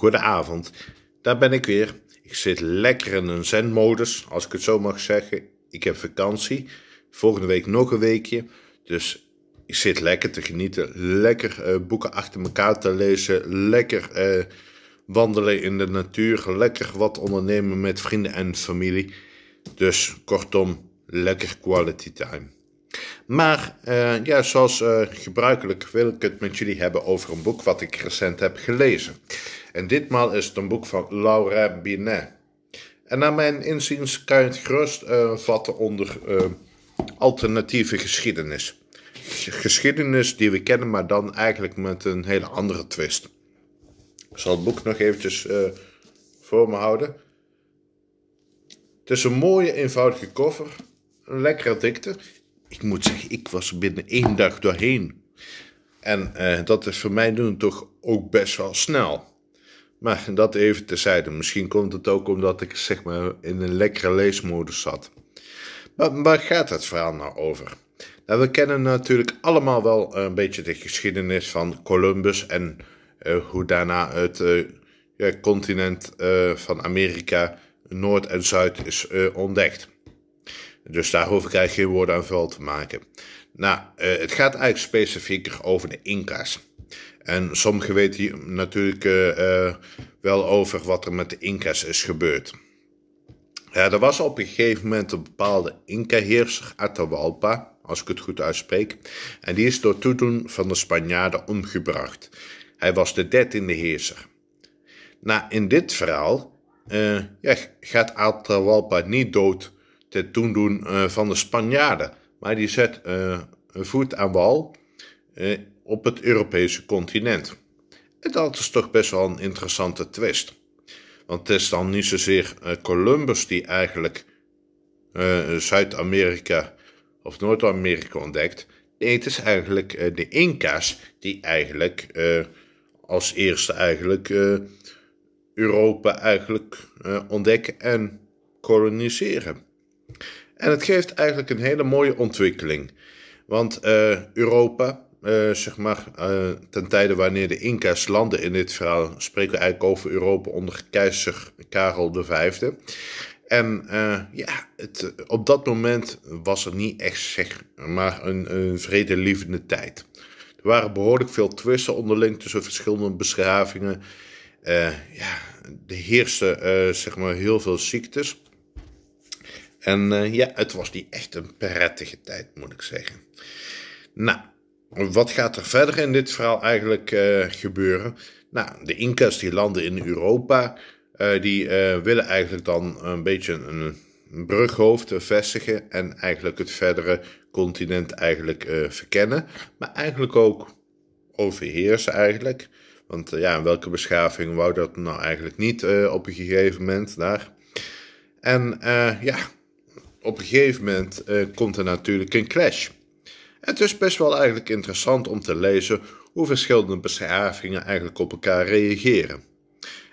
Goedenavond, daar ben ik weer. Ik zit lekker in een zenmodus, als ik het zo mag zeggen. Ik heb vakantie, volgende week nog een weekje. Dus ik zit lekker te genieten, lekker eh, boeken achter elkaar te lezen, lekker eh, wandelen in de natuur, lekker wat ondernemen met vrienden en familie. Dus kortom, lekker quality time. Maar eh, ja, zoals eh, gebruikelijk wil ik het met jullie hebben over een boek wat ik recent heb gelezen. En ditmaal is het een boek van Laura Binet. En naar mijn inziens kan je het gerust eh, vatten onder alternatieve geschiedenis. Geschiedenis die we kennen, maar dan eigenlijk met een hele andere twist. Ik zal het boek nog eventjes voor me houden. Het is een mooie, eenvoudige koffer. Een lekkere dikte ik moet zeggen, ik was binnen één dag doorheen. En eh, dat is voor mij doen toch ook best wel snel. Maar dat even terzijde. Misschien komt het ook omdat ik zeg maar in een lekkere leesmodus zat. Maar waar gaat het verhaal nou over? Nou, we kennen natuurlijk allemaal wel eh, een beetje de geschiedenis van Columbus en eh, hoe daarna het ja, continent van Amerika Noord en Zuid is ontdekt. Dus hoef ik eigenlijk geen woorden aan vuil te maken. Nou, eh, het gaat eigenlijk specifieker over de Inca's. En sommigen weten natuurlijk eh, eh, wel over wat er met de Inca's is gebeurd. Ja, er was op een gegeven moment een bepaalde Inca-heerser, Atahualpa, als ik het goed uitspreek. En die is door toedoen van de Spanjaarden omgebracht. Hij was de dertiende heerser. Nou, in dit verhaal ja, gaat Atahualpa niet dood ten toendoen eh, van de Spanjaarden. Maar die zet een eh, voet aan wal eh, op het Europese continent. En dat is toch best wel een interessante twist. Want het is dan niet zozeer Columbus die eigenlijk Zuid-Amerika of Noord-Amerika ontdekt. Nee, het is eigenlijk de Inca's die eigenlijk als eerste eigenlijk Europa eigenlijk ontdekken en koloniseren. En het geeft eigenlijk een hele mooie ontwikkeling. Want eh, Europa, eh, zeg maar, eh, ten tijde wanneer de Inca's landen in dit verhaal, spreken we eigenlijk over Europa onder keizer Karel V. En ja, het, op dat moment was er niet echt zeg maar een, een vredelievende tijd. Er waren behoorlijk veel twisten onderling tussen verschillende beschavingen. ja, er heersten zeg maar heel veel ziektes. En eh, ja, het was niet echt een prettige tijd, moet ik zeggen. Nou, wat gaat er verder in dit verhaal eigenlijk eh, gebeuren? Nou, de Inca's die landen in Europa, eh, die willen eigenlijk dan een beetje een, brughoofd vestigen en eigenlijk het verdere continent eigenlijk verkennen. Maar eigenlijk ook overheersen eigenlijk. Want ja, welke beschaving wou dat nou eigenlijk niet op een gegeven moment daar? En ja, op een gegeven moment eh, komt er natuurlijk een clash. Het is best wel eigenlijk interessant om te lezen hoe verschillende beschavingen eigenlijk op elkaar reageren.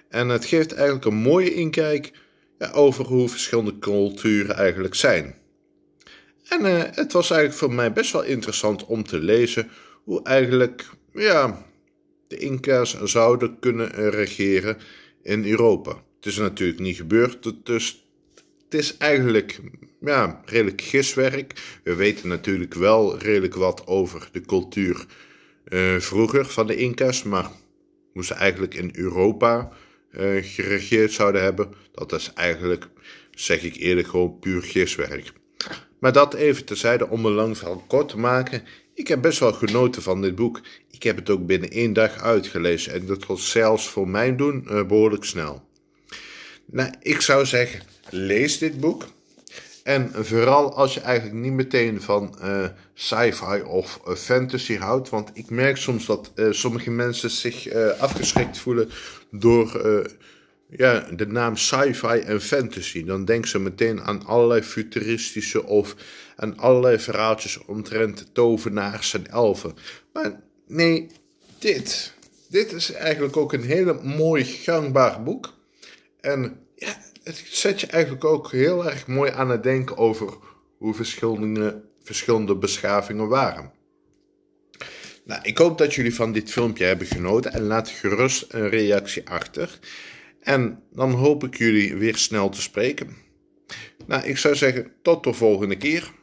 En het geeft eigenlijk een mooie inkijk ja, over hoe verschillende culturen eigenlijk zijn. En eh, het was eigenlijk voor mij best wel interessant om te lezen hoe eigenlijk ja, de Inca's zouden kunnen eh, regeren in Europa. Het is natuurlijk niet gebeurd, dus het is eigenlijk ja, redelijk giswerk. We weten natuurlijk wel redelijk wat over de cultuur eh, vroeger van de Inca's, maar hoe ze eigenlijk in Europa eh, geregeerd zouden hebben, dat is eigenlijk, zeg ik eerlijk, gewoon puur giswerk. Maar dat even terzijde om een lang van kort te maken. Ik heb best wel genoten van dit boek. Ik heb het ook binnen één dag uitgelezen en dat was zelfs voor mijn doen eh, behoorlijk snel. Nou, ik zou zeggen, lees dit boek. En vooral als je eigenlijk niet meteen van eh, sci-fi of eh, fantasy houdt. Want ik merk soms dat eh, sommige mensen zich afgeschrikt voelen door ja, de naam sci-fi en fantasy. Dan denken ze meteen aan allerlei futuristische of aan allerlei verhaaltjes omtrent tovenaars en elfen. Maar nee, dit. Dit is eigenlijk ook een hele mooi gangbaar boek. En ja, het zet je eigenlijk ook heel erg mooi aan het denken over hoe verschillende, verschillende beschavingen waren. Nou, ik hoop dat jullie van dit filmpje hebben genoten en laat gerust een reactie achter. En dan hoop ik jullie weer snel te spreken. Nou, ik zou zeggen tot de volgende keer.